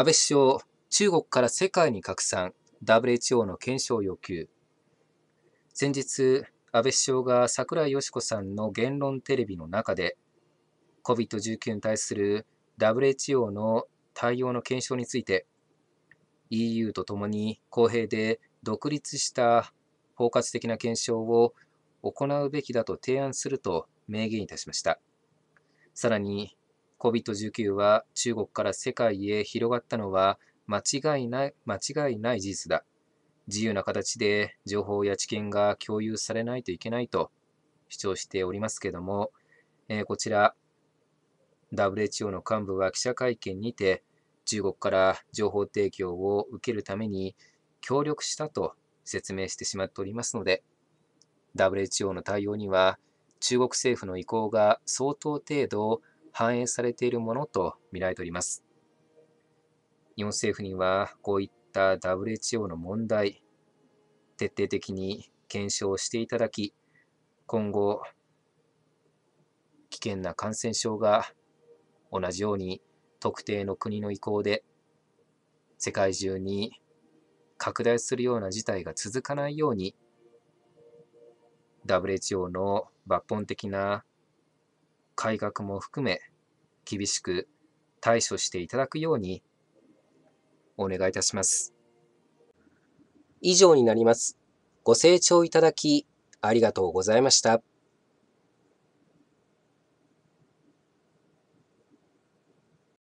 安倍首相、中国から世界に拡散、WHO の検証要求。先日、安倍首相が桜井よし子さんの言論テレビの中で、COVID-19 に対する WHO の対応の検証について、EU とともに公平で独立した包括的な検証を行うべきだと提案すると明言いたしました。さらに、COVID-19 は中国から世界へ広がったのは間違いない間違いない事実だ。自由な形で情報や知見が共有されないといけないと主張しておりますけども、えー、こちら WHO の幹部は記者会見にて中国から情報提供を受けるために協力したと説明してしまっておりますので WHO の対応には中国政府の意向が相当程度反映されているものと見られております。日本政府にはこういった WHO の問題、徹底的に検証していただき、今後、危険な感染症が同じように特定の国の意向で世界中に拡大するような事態が続かないように WHO の抜本的な改革も含め厳しく対処していただくようにお願いいたします。以上になります。ご清聴いただきありがとうございました。